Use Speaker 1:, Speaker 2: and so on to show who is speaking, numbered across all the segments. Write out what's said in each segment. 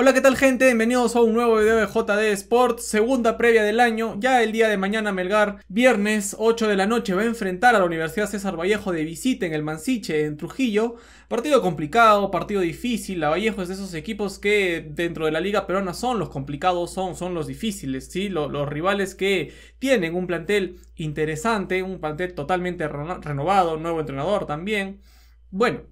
Speaker 1: Hola, ¿qué tal gente? Bienvenidos a un nuevo video de JD Sports, segunda previa del año. Ya el día de mañana Melgar, viernes 8 de la noche, va a enfrentar a la Universidad César Vallejo de visita en el Mansiche, en Trujillo. Partido complicado, partido difícil. La Vallejo es de esos equipos que dentro de la liga peruana son los complicados, son, son los difíciles, ¿sí? los rivales que tienen un plantel interesante, un plantel totalmente renovado, nuevo entrenador también. Bueno,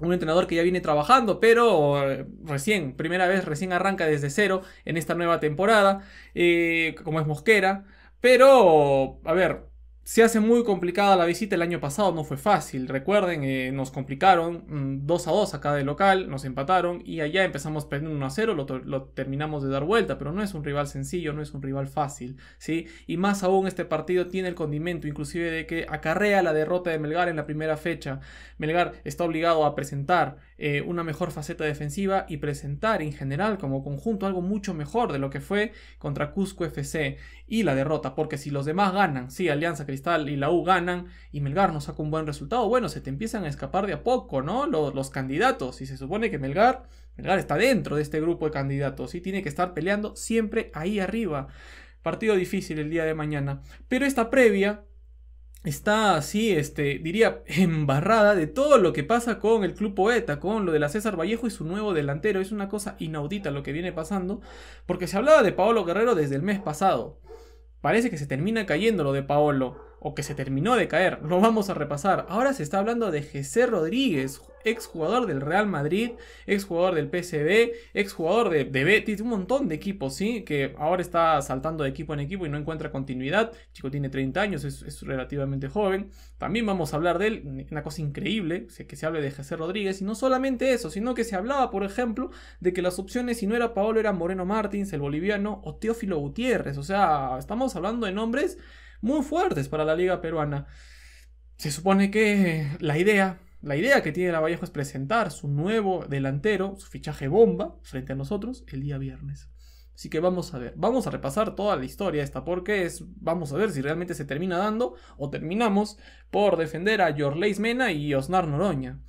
Speaker 1: un entrenador que ya viene trabajando, pero eh, recién, primera vez, recién arranca desde cero en esta nueva temporada, eh, como es Mosquera. Pero, a ver, se hace muy complicada la visita, el año pasado no fue fácil, recuerden, eh, nos complicaron 2 mm, a 2 acá de local, nos empataron y allá empezamos perdiendo 1 a 0, lo, terminamos de dar vuelta, pero no es un rival sencillo, no es un rival fácil, ¿sí? Y más aún este partido tiene el condimento inclusive de que acarrea la derrota de Melgar en la primera fecha. Melgar está obligado a presentar eh, una mejor faceta defensiva y presentar en general como conjunto algo mucho mejor de lo que fue contra Cusco FC y la derrota, porque si los demás ganan, sí, Alianza Cristiana, y la U ganan y Melgar no saca un buen resultado, bueno, se te empiezan a escapar de a poco, ¿no? Los, los candidatos. Y se supone que Melgar, Melgar está dentro de este grupo de candidatos y tiene que estar peleando siempre ahí arriba. Partido difícil el día de mañana. Pero esta previa está así, este, diría, embarrada de todo lo que pasa con el club poeta, con lo de la César Vallejo y su nuevo delantero. Es una cosa inaudita lo que viene pasando, porque se hablaba de Paolo Guerrero desde el mes pasado. Parece que se termina cayendo lo de Paolo o que se terminó de caer, lo vamos a repasar. Ahora se está hablando de Jesse Rodríguez, exjugador del Real Madrid, exjugador del PSV, exjugador de, de Betis, un montón de equipos, ¿sí? Que ahora está saltando de equipo en equipo y no encuentra continuidad. chico tiene 30 años, es, relativamente joven. También vamos a hablar de él, una cosa increíble, que se hable de Jesse Rodríguez. Y no solamente eso, sino que se hablaba, por ejemplo, de que las opciones, si no era Paolo, era Moreno Martins, el boliviano, o Teófilo Gutiérrez. O sea, estamos hablando de nombres muy fuertes para la liga peruana. Se supone que la idea, la idea que tiene la Vallejo es presentar su nuevo delantero, su fichaje bomba, frente a nosotros el día viernes. Así que vamos a ver, vamos a repasar toda la historia esta, porque es, vamos a ver si realmente se termina dando o terminamos por defender a Jorleis Mena y Osnar Noroña.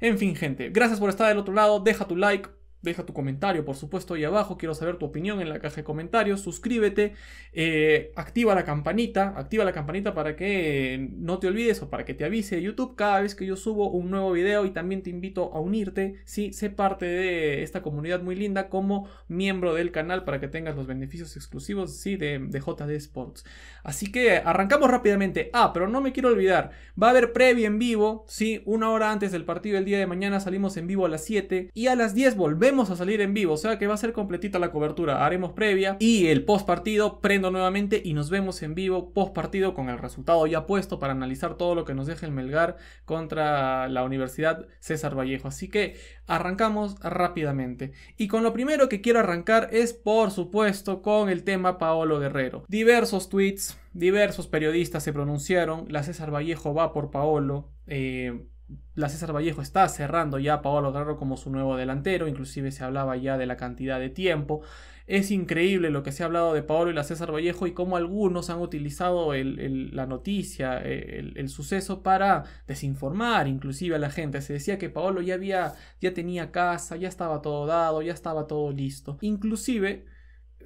Speaker 1: En fin, gente, gracias por estar del otro lado, deja tu like, Deja tu comentario, por supuesto, ahí abajo. Quiero saber tu opinión en la caja de comentarios. Suscríbete, eh, activa la campanita, activa la campanita para que no te olvides o para que te avise YouTube cada vez que yo subo un nuevo video. Y también te invito a unirte, sí, sé parte de esta comunidad muy linda como miembro del canal para que tengas los beneficios exclusivos, sí, de, JD Sports. Así que arrancamos rápidamente. Ah, pero no me quiero olvidar, va a haber previa en vivo, sí, una hora antes del partido el día de mañana salimos en vivo a las 7 y a las 10 volvemos a salir en vivo, o sea que va a ser completita la cobertura. Haremos previa y el post partido, prendo nuevamente y nos vemos en vivo post partido con el resultado ya puesto para analizar todo lo que nos deja el Melgar contra la Universidad César Vallejo. Así que arrancamos rápidamente. Y con lo primero que quiero arrancar es por supuesto con el tema Paolo Guerrero. Diversos tweets, diversos periodistas se pronunciaron, la César Vallejo va por Paolo. Eh, la César Vallejo está cerrando ya a Paolo Guerrero como su nuevo delantero, inclusive se hablaba ya de la cantidad de tiempo. Es increíble lo que se ha hablado de Paolo y la César Vallejo y cómo algunos han utilizado la noticia, e, el, el, suceso para desinformar inclusive a la gente. Se decía que Paolo ya había, ya tenía casa, ya estaba todo dado, ya estaba todo listo. Inclusive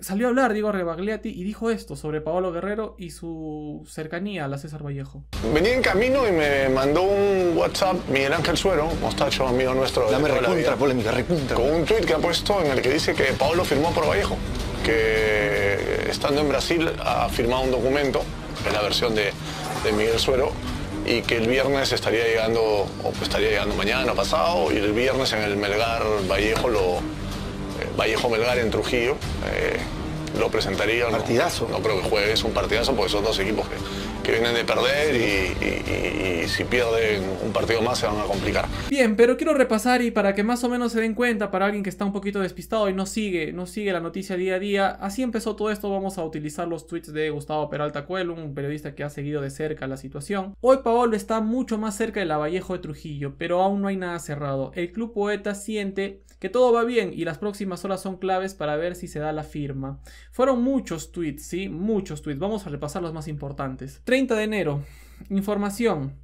Speaker 1: salió a hablar Diego Rebagliati y dijo esto sobre Paolo Guerrero y su cercanía a la César Vallejo. Venía en camino y me mandó un WhatsApp Miguel Ángel Suero, mostacho amigo nuestro. Dame polémica, Con un tweet que ha puesto en el que dice que Paolo firmó por Vallejo, que estando en Brasil ha firmado un documento, en la versión de, de Miguel Suero, y que el viernes estaría llegando, o estaría llegando mañana, pasado, y el viernes en el Melgar Vallejo lo Vallejo Melgar en Trujillo. Eh, lo presentaría. Un Partidazo. No, creo que juegue, es un partidazo porque son dos equipos que, vienen de perder y, si pierden un partido más se van a complicar. Bien, pero quiero repasar y para que más o menos se den cuenta, para alguien que está un poquito despistado y no sigue, no sigue la noticia día a día, así empezó todo esto, vamos a utilizar los tweets de Gustavo Peralta Cuelo. un periodista que ha seguido de cerca la situación. Hoy Paolo está mucho más cerca de la Vallejo de Trujillo, pero aún no hay nada cerrado. El club poeta siente que todo va bien y las próximas horas son claves para ver si se da la firma. Fueron muchos tweets, sí, muchos tweets. Vamos a repasar los más importantes. 30 de enero. Información.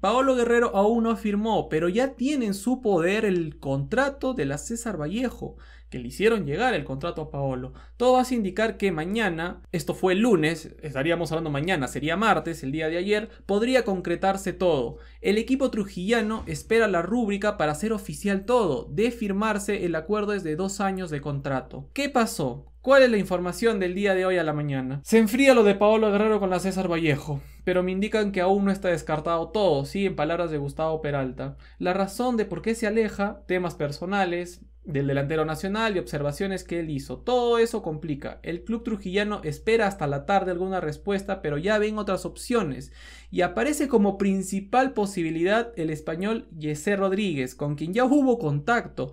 Speaker 1: Paolo Guerrero aún no firmó, pero ya tiene en su poder el contrato de la César Vallejo que le hicieron llegar el contrato a Paolo. Todo hace indicar que mañana, esto fue el lunes, estaríamos hablando mañana, sería martes, el día de ayer, podría concretarse todo. El equipo trujillano espera la rúbrica para hacer oficial todo, de firmarse el acuerdo es de dos años de contrato. ¿Qué pasó? ¿Cuál es la información del día de hoy a la mañana? Se enfría lo de Paolo Guerrero con la César Vallejo, pero me indican que aún no está descartado todo, sí, en palabras de Gustavo Peralta. La razón de por qué se aleja, temas personales, del delantero nacional y observaciones que él hizo. Todo eso complica. El club trujillano espera hasta la tarde alguna respuesta, pero ya ven otras opciones. Y aparece como principal posibilidad el español Jesse Rodríguez, con quien ya hubo contacto.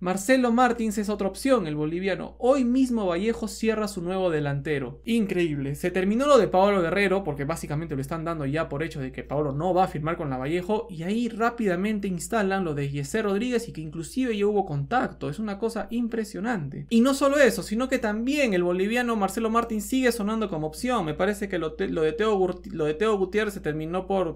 Speaker 1: Marcelo Martins es otra opción, el boliviano. Hoy mismo Vallejo cierra su nuevo delantero. Increíble. Se terminó lo de Paolo Guerrero, porque básicamente lo están dando ya por hecho de que Paolo no va a firmar con la Vallejo, y ahí rápidamente instalan lo de Yeser Rodríguez y que inclusive ya hubo contacto. Es una cosa impresionante. Y no solo eso, sino que también el boliviano Marcelo Martins sigue sonando como opción. Me parece que lo, de, Teo Gutiérrez se terminó por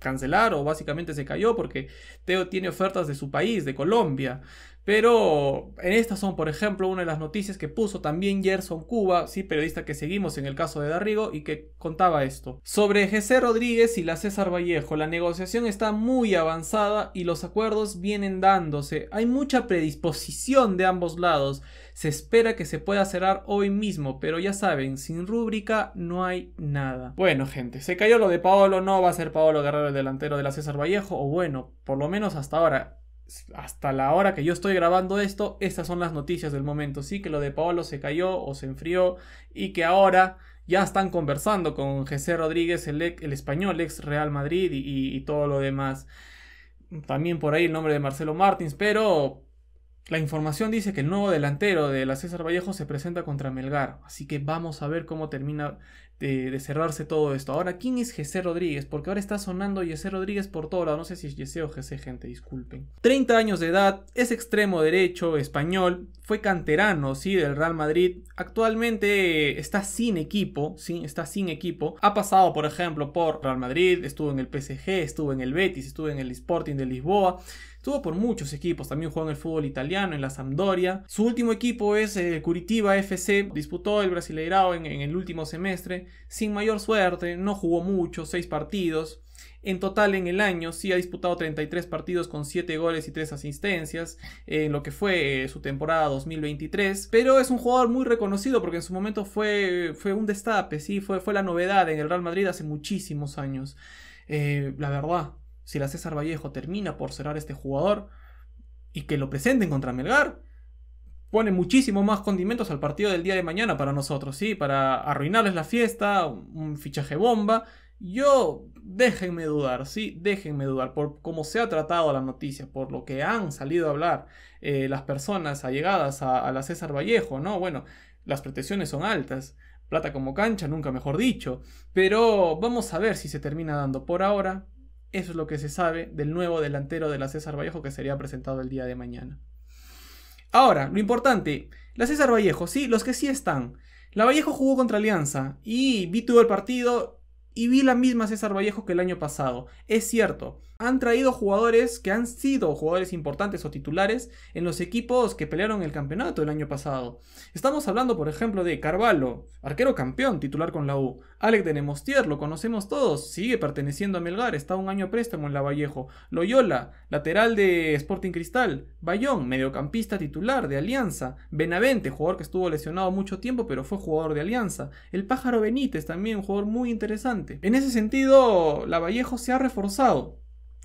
Speaker 1: cancelar o básicamente se cayó porque Teo tiene ofertas de su país, de Colombia. Pero en estas son, por ejemplo, una de las noticias que puso también Gerson Cuba, sí, periodista que seguimos en el caso de Darrigo y que contaba esto. Sobre jesse Rodríguez y la César Vallejo, la negociación está muy avanzada y los acuerdos vienen dándose. Hay mucha predisposición de ambos lados. Se espera que se pueda cerrar hoy mismo, pero ya saben, sin rúbrica no hay nada. Bueno, gente, se cayó lo de Paolo, no va a ser Paolo Guerrero el delantero de la César Vallejo, o bueno, por lo menos hasta ahora hasta la hora que yo estoy grabando esto, estas son las noticias del momento. Sí, que lo de Paolo se cayó o se enfrió y que ahora ya están conversando con José Rodríguez, el, español, ex Real Madrid y, y, todo lo demás. También por ahí el nombre de Marcelo Martins, pero la información dice que el nuevo delantero de la César Vallejo se presenta contra Melgar. Así que vamos a ver cómo termina este, de, cerrarse todo esto. Ahora, ¿quién es Jesse Rodríguez? Porque ahora está sonando Jesse Rodríguez por todo lado. No sé si es Jesse o Jesse, gente, disculpen. 30 años de edad, es extremo derecho español, fue canterano, sí, del Real Madrid. Actualmente está sin equipo, sí, está sin equipo. Ha pasado, por ejemplo, por Real Madrid, estuvo en el PSG, estuvo en el Betis, estuvo en el Sporting de Lisboa. Estuvo por muchos equipos, también jugó en el fútbol italiano, en la Sampdoria. Su último equipo es eh, Curitiba FC, disputó el Brasileirao en, el último semestre, sin mayor suerte, no jugó mucho, seis partidos. En total en el año sí ha disputado 33 partidos con 7 goles y 3 asistencias en lo que fue eh, su temporada 2023. Pero es un jugador muy reconocido porque en su momento fue, fue un destape, sí, fue, fue la novedad en el Real Madrid hace muchísimos años. Eh, la verdad, si la César Vallejo termina por cerrar este jugador y que lo presenten contra Melgar, pone muchísimo más condimentos al partido del día de mañana para nosotros, ¿sí? Para arruinarles la fiesta, un fichaje bomba. Yo, déjenme dudar, sí, déjenme dudar, por cómo se ha tratado la noticia, por lo que han salido a hablar eh, las personas allegadas a, a la César Vallejo, ¿no? Bueno, las pretensiones son altas, plata como cancha, nunca mejor dicho, pero vamos a ver si se termina dando por ahora. Eso es lo que se sabe del nuevo delantero de la César Vallejo que sería presentado el día de mañana. Ahora, lo importante, la César Vallejo, sí, los que sí están. La Vallejo jugó contra Alianza y vi todo el partido y vi la misma César Vallejo que el año pasado. Es cierto, han traído jugadores que han sido jugadores importantes o titulares en los equipos que pelearon el campeonato el año pasado. Estamos hablando, por ejemplo, de Carvalho, arquero campeón, titular con la U. Alec de Nemostier, lo conocemos todos, sigue perteneciendo a Melgar, está un año préstamo en la Vallejo. Loyola, lateral de Sporting Cristal. Bayón, mediocampista titular de Alianza. Benavente, jugador que estuvo lesionado mucho tiempo, pero fue jugador de Alianza. El Pájaro Benítez, también un jugador muy interesante en ese sentido, Lavallejo se ha reforzado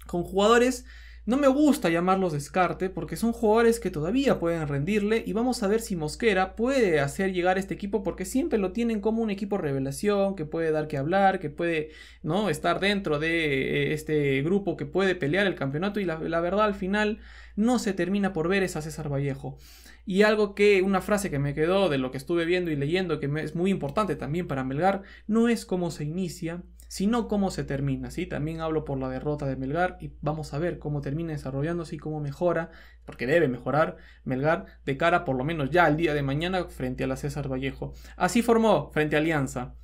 Speaker 1: con jugadores no me gusta llamarlos descarte porque son jugadores que todavía pueden rendirle y vamos a ver si Mosquera puede hacer llegar este equipo porque siempre lo tienen como un equipo revelación que puede dar que hablar, que puede ¿no? estar dentro de eh, este grupo que puede pelear el campeonato y la, verdad al final no se termina por ver esa a César Vallejo. Y algo que, una frase que me quedó de lo que estuve viendo y leyendo que es muy importante también para Melgar, no es cómo se inicia, sino cómo se termina. ¿sí? También hablo por la derrota de Melgar y vamos a ver cómo termina desarrollándose y cómo mejora, porque debe mejorar Melgar de cara por lo menos ya al día de mañana frente a la César Vallejo. Así formó frente a Alianza.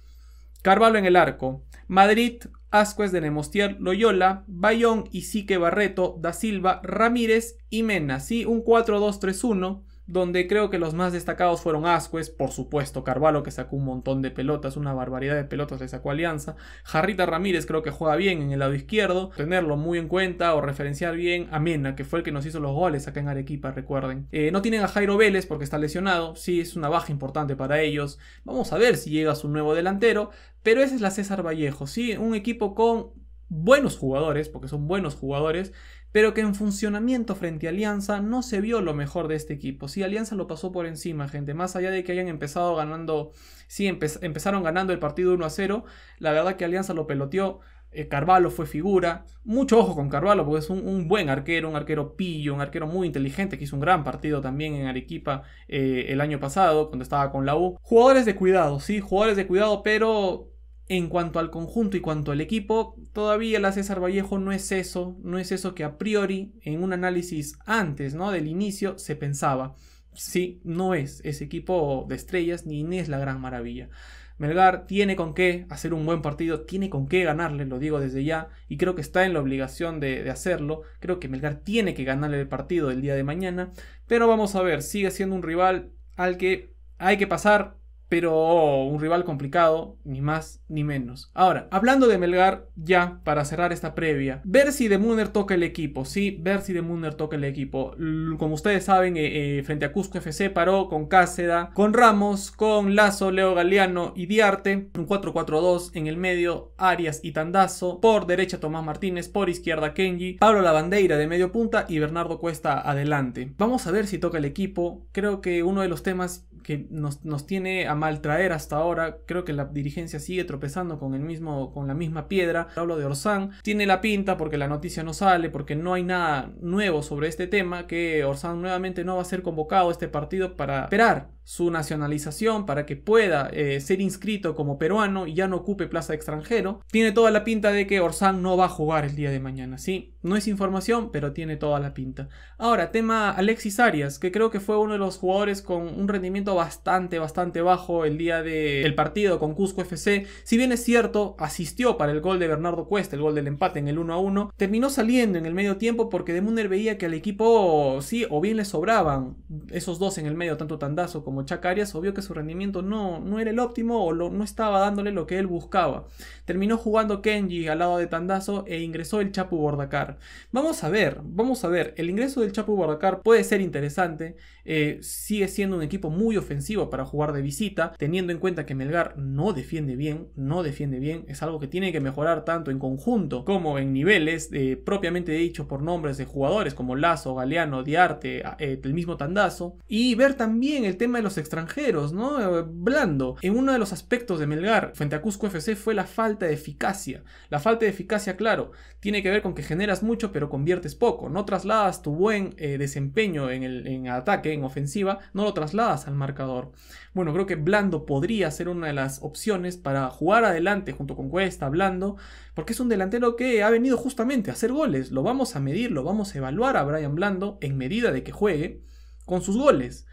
Speaker 1: Carvalho en el arco. Madrid, Ascuez de Nemostier, Loyola, Bayón, Isique Barreto, Da Silva, Ramírez y Mena. ¿sí? Un 4-2-3-1 donde creo que los más destacados fueron Asquez, por supuesto, Carvalho que sacó un montón de pelotas, una barbaridad de pelotas le sacó Alianza, Jarrita Ramírez creo que juega bien en el lado izquierdo, tenerlo muy en cuenta o referenciar bien a Mena, que fue el que nos hizo los goles acá en Arequipa, recuerden. Eh, no tienen a Jairo Vélez porque está lesionado, sí, es una baja importante para ellos, vamos a ver si llega su nuevo delantero, pero esa es la César Vallejo, sí, un equipo con buenos jugadores, porque son buenos jugadores, pero que en funcionamiento frente a Alianza no se vio lo mejor de este equipo. Sí, Alianza lo pasó por encima, gente. Más allá de que hayan empezado ganando, sí, empezaron ganando el partido 1 a 0, la verdad que Alianza lo peloteó. Eh, Carvalho fue figura. Mucho ojo con Carvalho, porque es un, buen arquero, un arquero pillo, un arquero muy inteligente, que hizo un gran partido también en Arequipa eh, el año pasado, cuando estaba con la U. Jugadores de cuidado, sí, jugadores de cuidado, pero en cuanto al conjunto y cuanto al equipo, todavía la César Vallejo no es eso, no es eso que a priori en un análisis antes ¿no? del inicio se pensaba. Sí, no es ese equipo de estrellas ni, es la gran maravilla. Melgar tiene con qué hacer un buen partido, tiene con qué ganarle, lo digo desde ya, y creo que está en la obligación de, de, hacerlo. Creo que Melgar tiene que ganarle el partido el día de mañana, pero vamos a ver, sigue siendo un rival al que hay que pasar pero oh, un rival complicado, ni más ni menos. Ahora, hablando de Melgar, ya para cerrar esta previa, ver si de Munner toca el equipo, sí, ver si de Munner toca el equipo. Como ustedes saben, eh, eh, frente a Cusco FC paró con Cáceda, con Ramos, con Lazo, Leo Galeano y Diarte, un 4-4-2 en el medio, Arias y Tandazo, por derecha Tomás Martínez, por izquierda Kenji, Pablo Lavandeira de medio punta y Bernardo Cuesta adelante. Vamos a ver si toca el equipo, creo que uno de los temas que nos, tiene a maltraer hasta ahora. Creo que la dirigencia sigue tropezando con, el mismo, con la misma piedra. Hablo de Orsán. Tiene la pinta porque la noticia no sale, porque no hay nada nuevo sobre este tema, que Orsán nuevamente no va a ser convocado a este partido para esperar su nacionalización para que pueda eh, ser inscrito como peruano y ya no ocupe plaza extranjero, tiene toda la pinta de que Orsán no va a jugar el día de mañana, ¿sí? No es información, pero tiene toda la pinta. Ahora, tema Alexis Arias, que creo que fue uno de los jugadores con un rendimiento bastante, bastante bajo el día del partido con Cusco FC. Si bien es cierto, asistió para el gol de Bernardo Cuesta, el gol del empate en el 1 a 1, terminó saliendo en el medio tiempo porque de veía que al equipo sí o bien le sobraban esos dos en el medio, tanto Tandazo como como Chacarias, obvio que su rendimiento no, no era el óptimo o no estaba dándole lo que él buscaba. Terminó jugando Kenji al lado de Tandazo e ingresó el Chapu Bordacar. Vamos a ver, vamos a ver, el ingreso del Chapu Bordacar puede ser interesante, eh, sigue siendo un equipo muy ofensivo para jugar de visita, teniendo en cuenta que Melgar no defiende bien, no defiende bien, es algo que tiene que mejorar tanto en conjunto como en niveles eh, propiamente dicho por nombres de jugadores como Lazo, Galeano, Diarte, eh, el mismo Tandazo, y ver también el tema los extranjeros, ¿no? Eh, blando. En uno de los aspectos de Melgar frente a Cusco FC fue la falta de eficacia. La falta de eficacia, claro, tiene que ver con que generas mucho pero conviertes poco. No trasladas tu buen eh, desempeño en, el, en ataque, en ofensiva, no lo trasladas al marcador. Bueno, creo que Blando podría ser una de las opciones para jugar adelante junto con Cuesta, Blando, porque es un delantero que ha venido justamente a hacer goles. Lo vamos a medir, lo vamos a evaluar a Brian Blando en medida de que juegue con sus goles.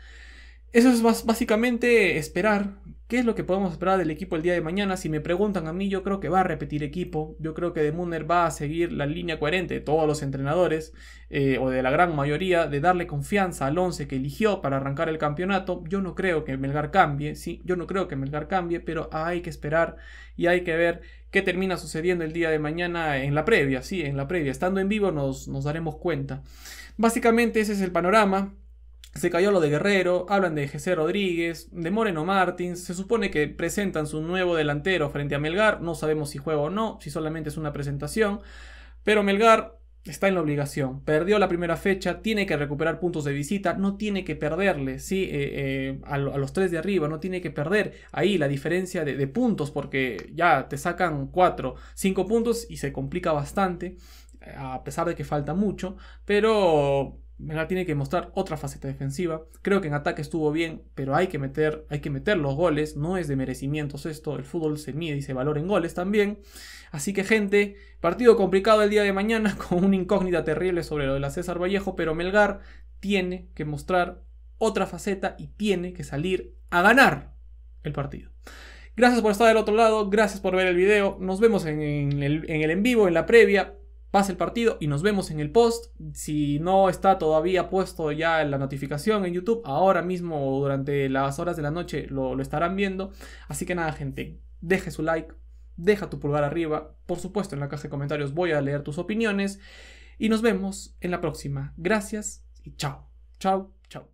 Speaker 1: Eso es básicamente esperar. ¿Qué es lo que podemos esperar del equipo el día de mañana? Si me preguntan a mí, yo creo que va a repetir equipo. Yo creo que De Munner va a seguir la línea coherente de todos los entrenadores, eh, o de la gran mayoría, de darle confianza al 11 que eligió para arrancar el campeonato. Yo no creo que Melgar cambie, sí, yo no creo que Melgar cambie, pero hay que esperar y hay que ver qué termina sucediendo el día de mañana en la previa, sí, en la previa. Estando en vivo nos, nos daremos cuenta. Básicamente ese es el panorama. Se cayó lo de Guerrero, hablan de GC Rodríguez, de Moreno Martins, se supone que presentan su nuevo delantero frente a Melgar, no sabemos si juega o no, si solamente es una presentación, pero Melgar está en la obligación, perdió la primera fecha, tiene que recuperar puntos de visita, no tiene que perderle, ¿sí? Eh, eh, a, los tres de arriba, no tiene que perder ahí la diferencia de, puntos porque ya te sacan cuatro cinco puntos y se complica bastante, a pesar de que falta mucho, pero Melgar tiene que mostrar otra faceta defensiva. Creo que en ataque estuvo bien, pero hay que meter, hay que meter los goles. No es de merecimientos esto. El fútbol se mide y se valora en goles también. Así que, gente, partido complicado el día de mañana con una incógnita terrible sobre lo de la César Vallejo, pero Melgar tiene que mostrar otra faceta y tiene que salir a ganar el partido. Gracias por estar del otro lado, gracias por ver el video, nos vemos en, el en vivo, en la previa, pase el partido y nos vemos en el post. Si no está todavía puesto ya la notificación en YouTube, ahora mismo o durante las horas de la noche lo, estarán viendo. Así que nada, gente, deje su like, deja tu pulgar arriba. Por supuesto, en la caja de comentarios voy a leer tus opiniones. Y nos vemos en la próxima. Gracias y chao chao. Chao.